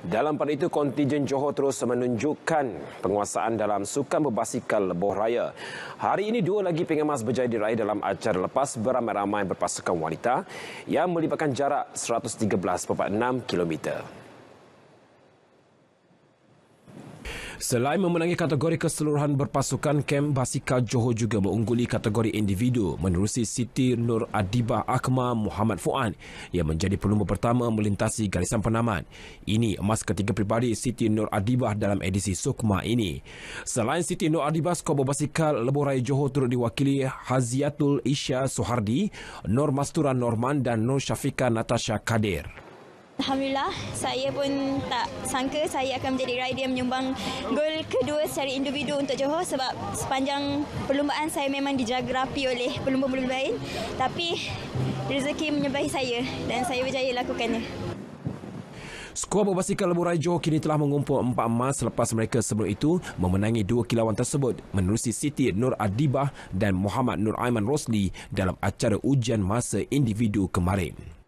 Dalam pada itu, kontijen Johor terus menunjukkan penguasaan dalam sukan berbasikal Lebuh Raya. Hari ini, dua lagi pengemas berjaya diraih dalam acara lepas beramai-ramai berpasukan wanita yang melibatkan jarak 113.6 kilometer. Selain memenangi kategori keseluruhan berpasukan, Kem Basika Johor juga mengungguli kategori individu menerusi Siti Nur Adibah Akma Muhammad Fuan yang menjadi pelumba pertama melintasi garisan penamat. Ini emas ketiga pribadi Siti Nur Adibah dalam edisi Sukma ini. Selain Siti Nur Adibah, skor Basika Lebuh Raya Johor turut diwakili Haziatul Isha Sohardi, Nur Mastura Norman dan Nur Syafika Natasha Kadir. Alhamdulillah saya pun tak sangka saya akan menjadi rider yang menyumbang gol kedua secara individu untuk Johor sebab sepanjang perlumbaan saya memang dijaga rapi oleh pelumba-pelumba lain tapi rezeki menyebahi saya dan saya berjaya lakukannya. Skuad berbasikal Lebuh Raijo kini telah mengumpul empat emas selepas mereka sebelum itu memenangi dua kilauan tersebut menerusi Siti Nur Adibah dan Muhammad Nur Aiman Rosli dalam acara ujian masa individu kemarin.